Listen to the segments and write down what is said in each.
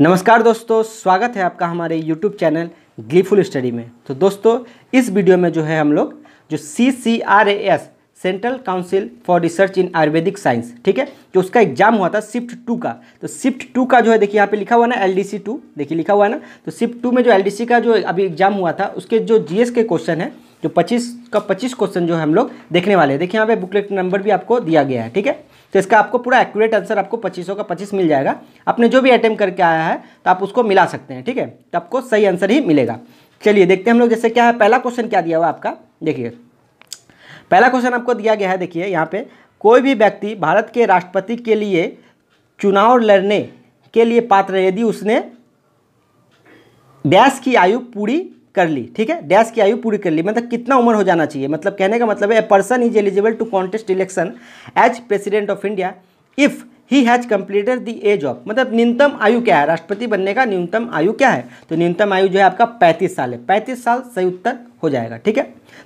नमस्कार दोस्तों स्वागत है आपका हमारे YouTube चैनल ग्लीफुल स्टडी में तो दोस्तों इस वीडियो में जो है हम लोग जो C C R A S central council for research in Ayurvedic science ठीक है जो उसका एग्जाम हुआ था शिफ्ट टू का तो शिफ्ट टू का जो है देखिए यहाँ पे लिखा हुआ ना एल डी सी टू देखिए लिखा हुआ है ना तो शिफ्ट टू में जो एल डी सी का जो अभी एग्जाम हुआ था उसके जो जी एस के क्वेश्चन है जो पच्चीस का पच्चीस क्वेश्चन जो हम लोग देखने वाले हैं देखिए यहाँ पे बुकलेट नंबर भी आपको दिया गया है ठीक है तो इसका आपको पूरा एक्यूरेट आंसर आपको पच्चीसों का पच्चीस मिल जाएगा आपने जो भी अटैम्प करके आया है तो आप उसको मिला सकते हैं ठीक है तो आपको सही आंसर ही मिलेगा चलिए देखते हैं हम लोग जैसे क्या है पहला क्वेश्चन क्या दिया हुआ आपका देखिए पहला क्वेश्चन आपको दिया गया है देखिए यहाँ पे कोई भी व्यक्ति भारत के राष्ट्रपति के लिए चुनाव लड़ने के लिए पात्र यदि उसने ब्यास की आयु पूरी कर ली ठीक है डैश की आयु पूरी कर ली मतलब कितना उम्र हो जाना चाहिए मतलब कहने का मतलब है a person is eligible to contest election as president of India if he has completed the age of मतलब न्यूनतम आयु क्या है राष्ट्रपति बनने का न्यूनतम आयु क्या है तो न्यूनतम आयु जो है आपका 35 साल है 35 साल सही उत्तर हो जाएगा ठीक है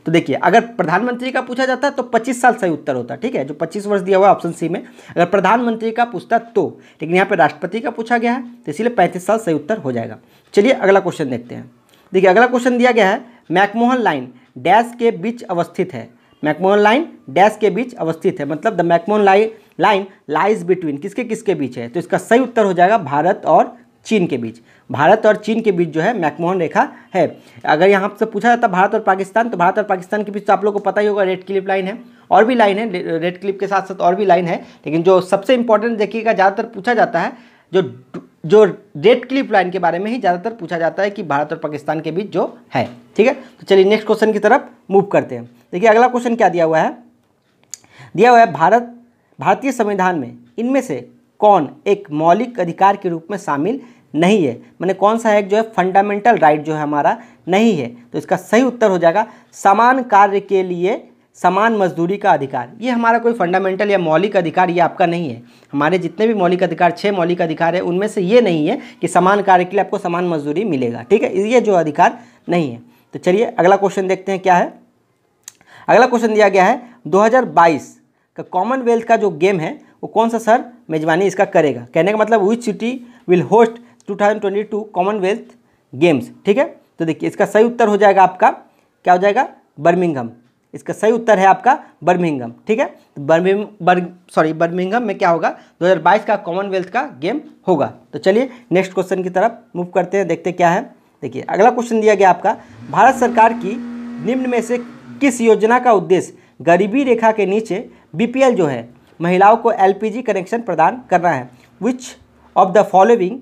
तो देखिए अगर प्रधानमंत्री का पूछा जाता तो 25 साल सही उत्तर होता ठीक है जो 25 वर्ष दिया हुआ ऑप्शन सी में अगर प्रधानमंत्री का पूछता तो लेकिन यहाँ पर राष्ट्रपति का पूछा गया है तो इसीलिए पैंतीस साल सही उत्तर हो जाएगा चलिए अगला क्वेश्चन देखते हैं देखिए अगला क्वेश्चन दिया गया है मैकमोहन लाइन डैश के बीच अवस्थित है मैकमोहन लाइन डैश के बीच अवस्थित है मतलब the McMahon line line lies between किसके किसके बीच है तो इसका सही उत्तर हो जाएगा भारत और चीन के बीच भारत और चीन के बीच जो है मैकमोहन रेखा है अगर यहाँ आपसे पूछा जाता भारत और पाकिस्तान तो भारत और पाकिस्तान के बीच तो आप लोग को पता ही होगा रेड क्लिप लाइन है और भी लाइन है रेड क्लिप के साथ साथ और भी लाइन है लेकिन जो सबसे इंपॉर्टेंट देखिएगा ज़्यादातर पूछा जाता है जो जो रेड क्लिप लाइन के बारे में ही ज़्यादातर पूछा जाता है कि भारत और पाकिस्तान के बीच जो है ठीक है तो चलिए नेक्स्ट क्वेश्चन की तरफ मूव करते हैं देखिए अगला क्वेश्चन क्या दिया हुआ है दिया हुआ है भारत भारतीय संविधान में इनमें से कौन एक मौलिक अधिकार के रूप में शामिल नहीं है मैंने कौन सा है जो है फंडामेंटल राइट जो है हमारा नहीं है तो इसका सही उत्तर हो जाएगा समान कार्य के लिए समान मजदूरी का अधिकार ये हमारा कोई फंडामेंटल या मौलिक अधिकार ये आपका नहीं है हमारे जितने भी मौलिक अधिकार छः मौलिक अधिकार है उनमें से ये नहीं है कि समान कार्य के लिए आपको समान मजदूरी मिलेगा ठीक है ये जो अधिकार नहीं है तो चलिए अगला क्वेश्चन देखते हैं क्या है अगला क्वेश्चन दिया गया है दो का कॉमनवेल्थ का जो गेम है वो कौन सा सर मेजबानी इसका करेगा कहने का मतलब which city will host to Commonwealth games ठीक है तो देखिए इसका सही उत्तर हो जाएगा आपका क्या हो जाएगा बर्मिंगहम इसका सही उत्तर है आपका बर्मिंगम ठीक है तो बर्मिंग बर सॉरी बर्मिंगम में क्या होगा 2022 का कॉमनवेल्थ का गेम होगा तो चलिए नेक्स्ट क्वेश्चन की तरफ मूव करते हैं देखते क्या है देखिए अगला क्वेश्चन दिया गया आपका भारत सरकार की निम्न में से किस योजना का उद्देश्य गरीबी रेखा के नीचे बी जो है महिलाओं को एल कनेक्शन प्रदान करना है which of the following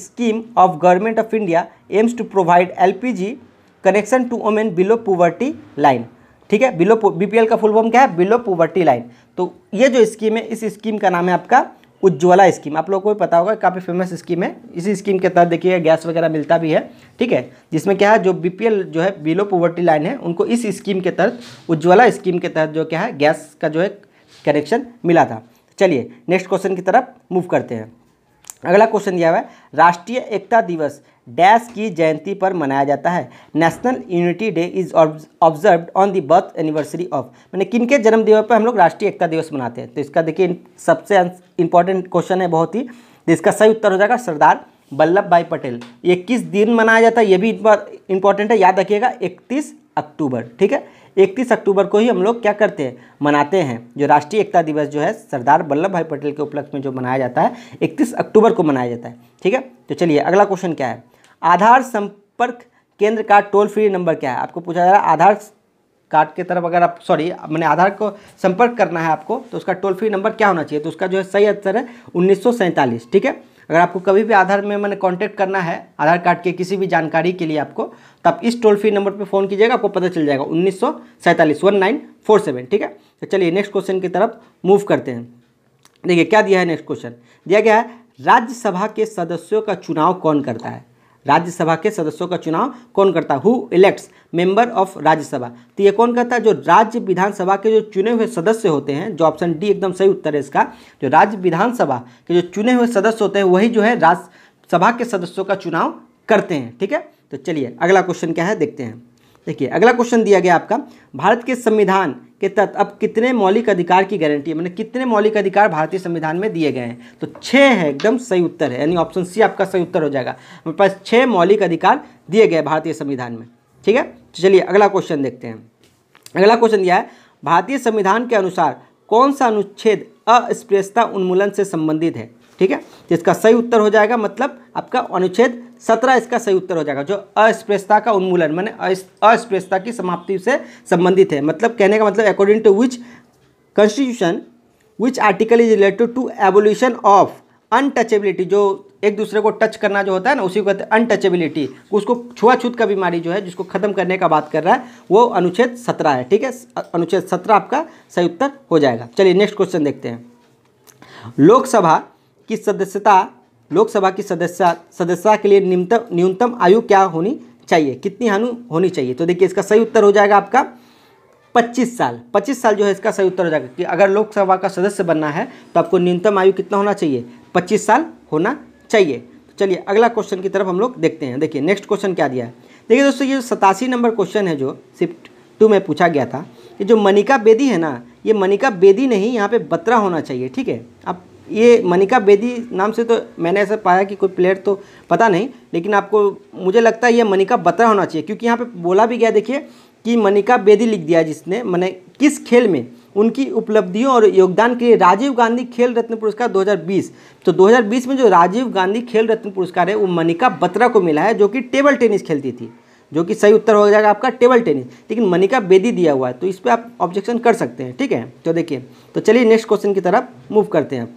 scheme of government of India aims to provide L connection to women below poverty line ठीक है बिलो बीपीएल का फुल फॉर्म क्या है बिलो पोवर्टी लाइन तो ये जो स्कीम है इस स्कीम का नाम है आपका उज्ज्वला स्कीम आप लोगों को भी पता होगा काफ़ी फेमस स्कीम है इसी स्कीम के तहत देखिए गैस वगैरह मिलता भी है ठीक है जिसमें क्या है जो बी जो है बिलो पोवर्टी लाइन है उनको इस स्कीम के तहत उज्ज्वला स्कीम के तहत जो क्या है गैस का जो है कनेक्शन मिला था चलिए नेक्स्ट क्वेश्चन की तरफ मूव करते हैं अगला क्वेश्चन दिया हुआ है राष्ट्रीय एकता दिवस डैश की जयंती पर मनाया जाता है national unity day is observe on the birth anniversary of मैंने किन के जन्मदिवस पर हम लोग राष्ट्रीय एकता दिवस मनाते हैं तो इसका देखिए सबसे इंपॉर्टेंट क्वेश्चन है बहुत ही तो इसका सही उत्तर हो जाएगा सरदार वल्लभ भाई पटेल ये किस दिन मनाया जाता है ये भी इंपॉर्टेंट है याद रखिएगा इकतीस अक्टूबर ठीक है इकतीस अक्टूबर को ही हम लोग क्या करते हैं मनाते हैं जो राष्ट्रीय एकता दिवस जो है सरदार वल्लभ भाई पटेल के उपलक्ष्य में जो मनाया जाता है इकतीस अक्टूबर को मनाया जाता है ठीक है तो चलिए अगला क्वेश्चन क्या है आधार संपर्क केंद्र का टोल फ्री नंबर क्या है आपको पूछा जा रहा है आधार कार्ड के तरफ अगर आप सॉरी मैंने आधार को संपर्क करना है आपको तो उसका टोल फ्री नंबर क्या होना चाहिए तो उसका जो है सही आंसर है उन्नीस ठीक है अगर आपको कभी भी आधार में मैंने कांटेक्ट करना है आधार कार्ड के किसी भी जानकारी के लिए आपको तो आप इस टोल फ्री नंबर पे फ़ोन कीजिएगा आपको पता चल जाएगा उन्नीस सौ सैंतालीस वन नाइन फोर सेवन ठीक है तो चलिए नेक्स्ट क्वेश्चन की तरफ मूव करते हैं देखिए क्या दिया है नेक्स्ट क्वेश्चन दिया गया है राज्यसभा के सदस्यों का चुनाव कौन करता है राज्यसभा के सदस्यों का चुनाव कौन करता who elects member of Rajya Sabha तो ये कौन करता है जो राज्य विधानसभा के जो चुने हुए सदस्य होते हैं जो ऑप्शन डी एकदम सही उत्तर है इसका जो राज्य विधानसभा के जो चुने हुए सदस्य होते हैं वही जो है राज्यसभा के सदस्यों का चुनाव करते हैं ठीक है तो चलिए अगला क्वेश्चन क्या है देखते हैं देखिए अगला क्वेश्चन दिया गया आपका भारत के संविधान के तहत अब कितने मौलिक अधिकार की गारंटी है मैंने कितने मौलिक अधिकार भारतीय संविधान में दिए गए हैं तो छः है एकदम सही उत्तर है यानी ऑप्शन सी आपका सही उत्तर हो जाएगा हमारे पास छः मौलिक अधिकार दिए गए भारतीय संविधान में ठीक है तो चलिए अगला क्वेश्चन देखते हैं अगला क्वेश्चन दिया है भारतीय संविधान के अनुसार कौन सा अनुच्छेद अस्पृश्यता उन्मूलन से संबंधित है ठीक है तो इसका सही उत्तर हो जाएगा मतलब आपका अनुच्छेद सत्रह इसका सही उत्तर हो जाएगा जो अस्पृश्यता का उन्मूलन मैंने अस्पृश्यता की समाप्ति से संबंधित है मतलब कहने का मतलब according to which constitution which article is related to evolution of untouchability जो एक दूसरे को टच करना जो होता है ना उसी को कहते हैं अनटचेबिलिटी उसको छुआछूत का बीमारी जो है जिसको खत्म करने का बात कर रहा है वो अनुच्छेद सत्रह है ठीक है अनुच्छेद सत्रह आपका सही उत्तर हो जाएगा चलिए नेक्स्ट क्वेश्चन देखते हैं लोकसभा की सदस्यता लोकसभा की सदस्य सदस्यता के लिए न्यूनतम न्यूनतम आयु क्या होनी चाहिए कितनी आयु होनी चाहिए तो देखिए इसका सही उत्तर हो जाएगा आपका 25 साल 25 साल जो है इसका सही उत्तर हो जाएगा कि अगर लोकसभा का सदस्य बनना है तो आपको न्यूनतम आयु कितना होना चाहिए 25 साल होना चाहिए तो चलिए अगला क्वेश्चन की तरफ हम लोग देखते हैं देखिए नेक्स्ट क्वेश्चन क्या दिया है देखिए दोस्तों ये सतासी नंबर क्वेश्चन है जो शिफ्ट टू में पूछा गया था कि जो मनिका बेदी है ना ये मनिका बेदी नहीं यहाँ पर बत्रा होना चाहिए ठीक है आप ये मनिका बेदी नाम से तो मैंने ऐसा पाया कि कोई प्लेयर तो पता नहीं लेकिन आपको मुझे लगता है ये मनिका बत्रा होना चाहिए क्योंकि यहाँ पे बोला भी गया देखिए कि मनिका बेदी लिख दिया जिसने मैंने किस खेल में उनकी उपलब्धियों और योगदान के लिए राजीव गांधी खेल रत्न पुरस्कार 2020 तो 2020 में जो राजीव गांधी खेल रत्न पुरस्कार है वो मनिका बत्रा को मिला है जो कि टेबल टेनिस खेलती थी जो कि सही उत्तर हो जाएगा आपका टेबल टेनिस लेकिन मनिका बेदी दिया हुआ है तो इस पर आप ऑब्जेक्शन कर सकते हैं ठीक है तो देखिए तो चलिए नेक्स्ट क्वेश्चन की तरफ मूव करते हैं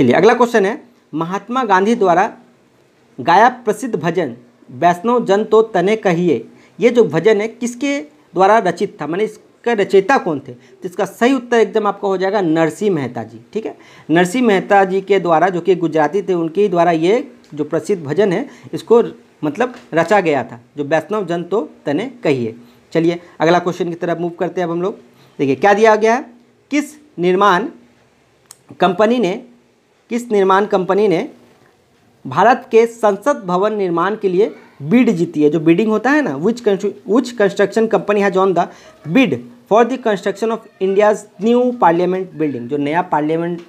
चलिए अगला क्वेश्चन है महात्मा गांधी द्वारा गाया प्रसिद्ध भजन वैष्णव जन तो तने कहिए ये जो भजन है किसके द्वारा रचित था मैंने इसका रचयिता कौन थे तो इसका सही उत्तर एकदम आपका हो जाएगा नरसिंह मेहता जी ठीक है नरसिंह मेहता जी के द्वारा जो कि गुजराती थे उनके द्वारा ये जो प्रसिद्ध भजन है इसको मतलब रचा गया था जो वैष्णव जन तो तने कहिए चलिए अगला क्वेश्चन की तरफ मूव करते हैं अब हम लोग देखिए क्या दिया गया है किस निर्माण कंपनी ने किस निर्माण कंपनी ने भारत के संसद भवन निर्माण के लिए बिड जीती है जो बिडिंग होता है ना विच विच कंस्ट्रक्शन कंपनी है join the bid for the construction of India's new parliament building जो नया पार्लियामेंट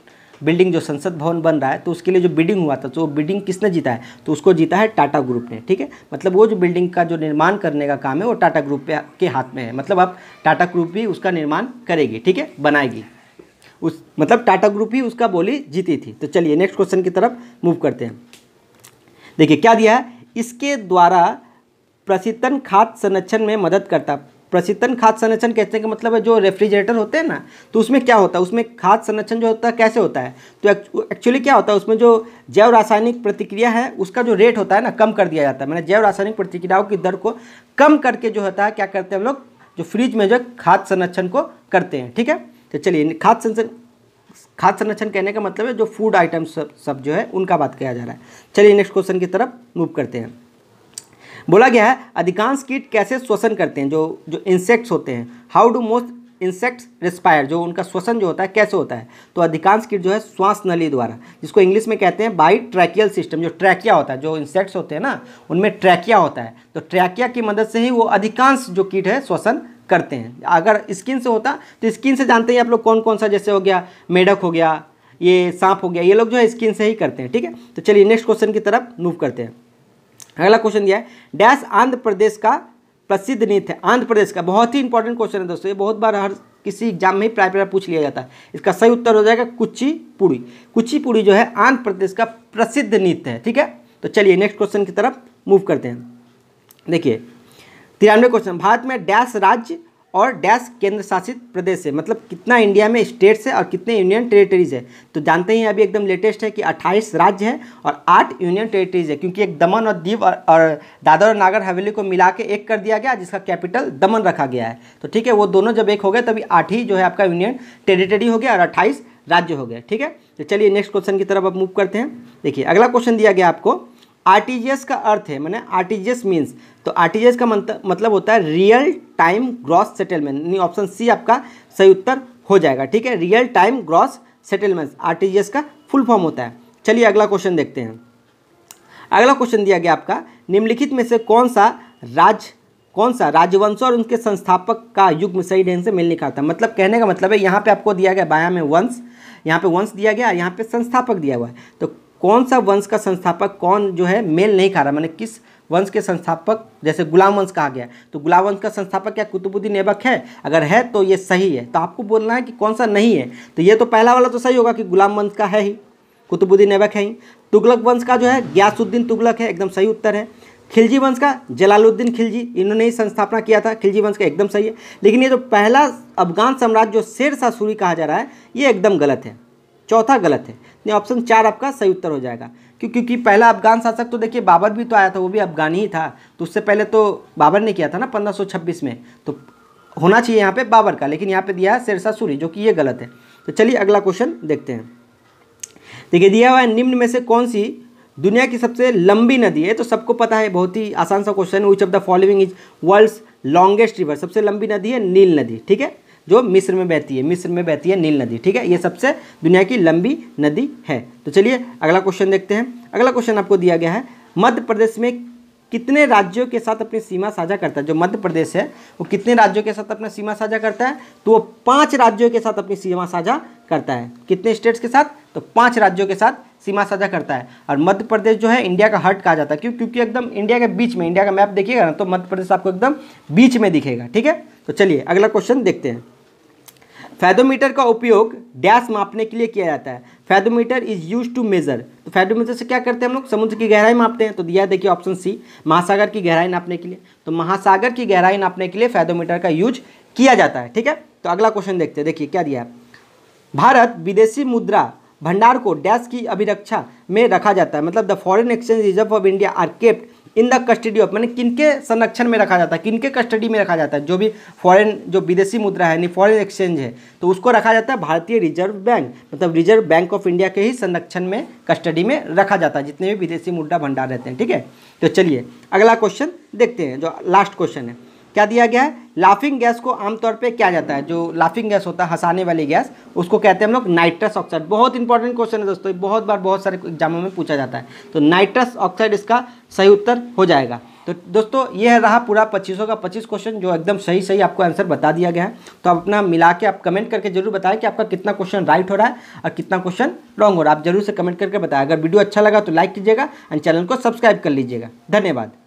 बिल्डिंग जो संसद भवन बन रहा है तो उसके लिए जो बिडिंग हुआ था तो वो बिडिंग किसने जीता है तो उसको जीता है टाटा ग्रुप ने ठीक है मतलब वो जो बिल्डिंग का जो निर्माण करने का काम है वो टाटा ग्रुप के हाथ में है मतलब अब टाटा ग्रुप भी उसका निर्माण करेगी ठीक है बनाएगी उस मतलब टाटा ग्रुप ही उसका बोली जीती थी तो चलिए नेक्स्ट क्वेश्चन की तरफ मूव करते हैं देखिए क्या दिया है इसके द्वारा प्रशीतन खाद्य संरक्षण में मदद करता प्रशीतन खाद संरक्षण कहते हैं कि मतलब है जो रेफ्रिजरेटर होते हैं ना तो उसमें क्या होता है उसमें खाद संरक्षण जो होता है कैसे होता है तो एक्चुअली क्या होता है उसमें जो जैव रासायनिक प्रतिक्रिया है उसका जो रेट होता है ना कम कर दिया जाता है मैंने जैव रासायनिक प्रतिक्रियाओं की दर को कम करके जो होता है क्या करते हैं हम लोग जो फ्रिज में जो खाद संरक्षण को करते हैं ठीक है तो चलिए खाद्य संरक्षण खाद्य संरक्षण कहने का मतलब है जो फूड आइटम्स सब, सब जो है उनका बात किया जा रहा है चलिए नेक्स्ट क्वेश्चन की तरफ मूव करते हैं बोला गया है अधिकांश कीट कैसे श्वसन करते हैं जो जो इंसेक्ट्स होते हैं how do most insects respire जो उनका श्वसन जो होता है कैसे होता है तो अधिकांश कीट जो है श्वास नली द्वारा जिसको इंग्लिश में कहते हैं बाई ट्रैकियल सिस्टम जो ट्रैकिया होता है जो इंसेक्ट्स होते हैं ना उनमें ट्रैकिया होता है तो ट्रैकिया की मदद से ही वो अधिकांश जो कीट है श्वसन करते हैं अगर स्किन से होता तो स्किन से जानते हैं आप लोग कौन कौन सा जैसे हो गया मेढक हो गया ये सांप हो गया ये लोग जो है स्किन से ही करते हैं ठीक है तो चलिए नेक्स्ट क्वेश्चन की तरफ मूव करते हैं अगला क्वेश्चन दिया है डैश आंध्र प्रदेश का प्रसिद्ध नृत्य है आंध्र प्रदेश का बहुत ही इंपॉर्टेंट क्वेश्चन है दोस्तों ये बहुत बार हर किसी एग्जाम में ही प्राय प्राय पूछ लिया जाता है इसका सही उत्तर हो जाएगा कुचीपुड़ी कुचिपुड़ी जो है आंध्र प्रदेश का प्रसिद्ध नृत्य है ठीक है तो चलिए नेक्स्ट क्वेश्चन की तरफ मूव करते हैं देखिए तिरानवे क्वेश्चन भारत में डैश राज्य और डैश केंद्र शासित प्रदेश है मतलब कितना इंडिया में स्टेट्स है और कितने यूनियन टेरिटरीज है तो जानते हैं अभी एकदम लेटेस्ट है कि 28 राज्य है और 8 यूनियन टेरिटरीज है क्योंकि एक दमन और दीव और, और दादर और नागर हवेली को मिला के एक कर दिया गया जिसका कैपिटल दमन रखा गया है तो ठीक है वो दोनों जब एक हो गए तभी आठ ही जो है आपका यूनियन टेरिटरी हो गया और अट्ठाईस राज्य हो गए ठीक है तो चलिए नेक्स्ट क्वेश्चन की तरफ अब मूव करते हैं देखिए अगला क्वेश्चन दिया गया आपको आरटीजीएस का अर्थ है मैंने आरटीजीएस मींस तो आरटीजीएस का मतलब होता है रियल टाइम ग्रॉस सेटलमेंट यानी ऑप्शन सी आपका सही उत्तर हो जाएगा ठीक है real time gross settlement RTGS का फुल फॉर्म होता है चलिए अगला क्वेश्चन देखते हैं अगला क्वेश्चन दिया गया आपका निम्नलिखित में से कौन सा राज कौन सा राजवंश और उनके संस्थापक का युग्म सही ढंग से मिल नहीं है मतलब कहने का मतलब है यहाँ पे आपको दिया गया बाया में वंश यहाँ पे वंश दिया गया यहाँ पे संस्थापक दिया हुआ है तो कौन सा वंश का संस्थापक कौन जो है मेल नहीं खा रहा मैंने किस वंश के संस्थापक जैसे गुलाम वंश कहा गया तो गुलाम वंश का संस्थापक क्या कुतुबुद्दीन ऐबक है अगर है तो ये सही है तो आपको बोलना है कि कौन सा नहीं है तो ये तो पहला वाला तो सही होगा कि गुलाम वंश का है ही कुतुबुद्दीन ऐबक है ही तुगलक वंश का जो है ग्यासुद्दीन तुगलक है एकदम सही उत्तर है खिलजी वंश का जलालुद्दीन खिलजी इन्होंने ही संस्थापना किया था खिलजी वंश का एकदम सही है लेकिन ये जो पहला अफगान सम्राट जो शेर शाह सूरी कहा जा रहा है ये एकदम गलत है चौथा गलत है नहीं ऑप्शन चार आपका सही उत्तर हो जाएगा क्यों क्योंकि पहला अफगान शासक तो देखिए बाबर भी तो आया था वो भी अफगान ही था तो उससे पहले तो बाबर ने किया था ना पंद्रह में तो होना चाहिए यहाँ पे बाबर का लेकिन यहाँ पे दिया है शेरशाह सूरी जो कि ये गलत है तो चलिए अगला क्वेश्चन देखते हैं देखिए दिया हुआ है निम्न में से कौन सी दुनिया की सबसे लंबी नदी है तो सबको पता है बहुत ही आसान सा question which of the following is world's longest river सबसे लंबी नदी है नील नदी ठीक है जो मिस्र में बहती है मिस्र में बहती है नील नदी ठीक है ये सबसे दुनिया की लंबी नदी है तो चलिए अगला क्वेश्चन देखते हैं अगला क्वेश्चन आपको दिया गया है मध्य प्रदेश में कितने राज्यों के साथ अपनी सीमा साझा करता है जो मध्य प्रदेश है वो कितने राज्यों के साथ अपनी सीमा साझा करता है तो वो पांच राज्यों के साथ अपनी सीमा साझा करता है कितने स्टेट्स के साथ तो पांच राज्यों के साथ सीमा साझा करता है और मध्य प्रदेश जो है इंडिया का हर्ट कहा जाता है क्यों क्योंकि एकदम इंडिया के बीच में इंडिया का मैप देखिएगा ना तो मध्य प्रदेश आपको एकदम बीच में दिखेगा ठीक है तो चलिए अगला क्वेश्चन देखते हैं फैदोमीटर का उपयोग डैश मापने के लिए किया जाता है fathometer is use to measure तो फैदोमीटर से क्या करते हैं हम लोग समुद्र की गहराई मापते हैं तो दिया देखिए ऑप्शन सी महासागर की गहराई नापने के लिए तो महासागर की गहराई नापने के लिए फैदोमीटर का यूज किया जाता है ठीक है तो अगला क्वेश्चन देखते हैं देखिए क्या दिया भारत विदेशी मुद्रा भंडार को डैश की अभिरक्षा में रखा जाता है मतलब the foreign exchange reserve of India are kept in the custody of मैंने किनके संरक्षण में रखा जाता है किनके कस्टडी में रखा जाता है जो भी फॉरेन जो विदेशी मुद्रा है यानी फॉरेन एक्सचेंज है तो उसको रखा जाता है भारतीय रिजर्व बैंक मतलब रिजर्व बैंक ऑफ इंडिया के ही संरक्षण में कस्टडी में रखा जाता है जितने भी विदेशी मुद्रा भंडार रहते हैं ठीक है तो चलिए अगला क्वेश्चन देखते हैं जो लास्ट क्वेश्चन है क्या दिया गया है लाफिंग गैस को आमतौर पे क्या जाता है जो लाफिंग गैस होता है हंसाने वाली गैस उसको कहते हैं हम लोग नाइट्रस ऑक्साइड बहुत इंपॉर्टेंट क्वेश्चन है दोस्तों बहुत बार बहुत सारे एग्जामों में पूछा जाता है तो नाइट्रस ऑक्साइड इसका सही उत्तर हो जाएगा तो दोस्तों ये रहा पूरा पच्चीसों का पच्चीस क्वेश्चन जो एकदम सही सही आपको आंसर बता दिया गया है तो आप अपना मिला के आप कमेंट करके जरूर बताएं कि आपका कितना क्वेश्चन राइट हो रहा है और कितना क्वेश्चन रॉन्ग हो रहा है आप जरूर से कमेंट करके बताएं अगर वीडियो अच्छा लगा तो लाइक कीजिएगा एंड चैनल को सब्सक्राइब कर लीजिएगा धन्यवाद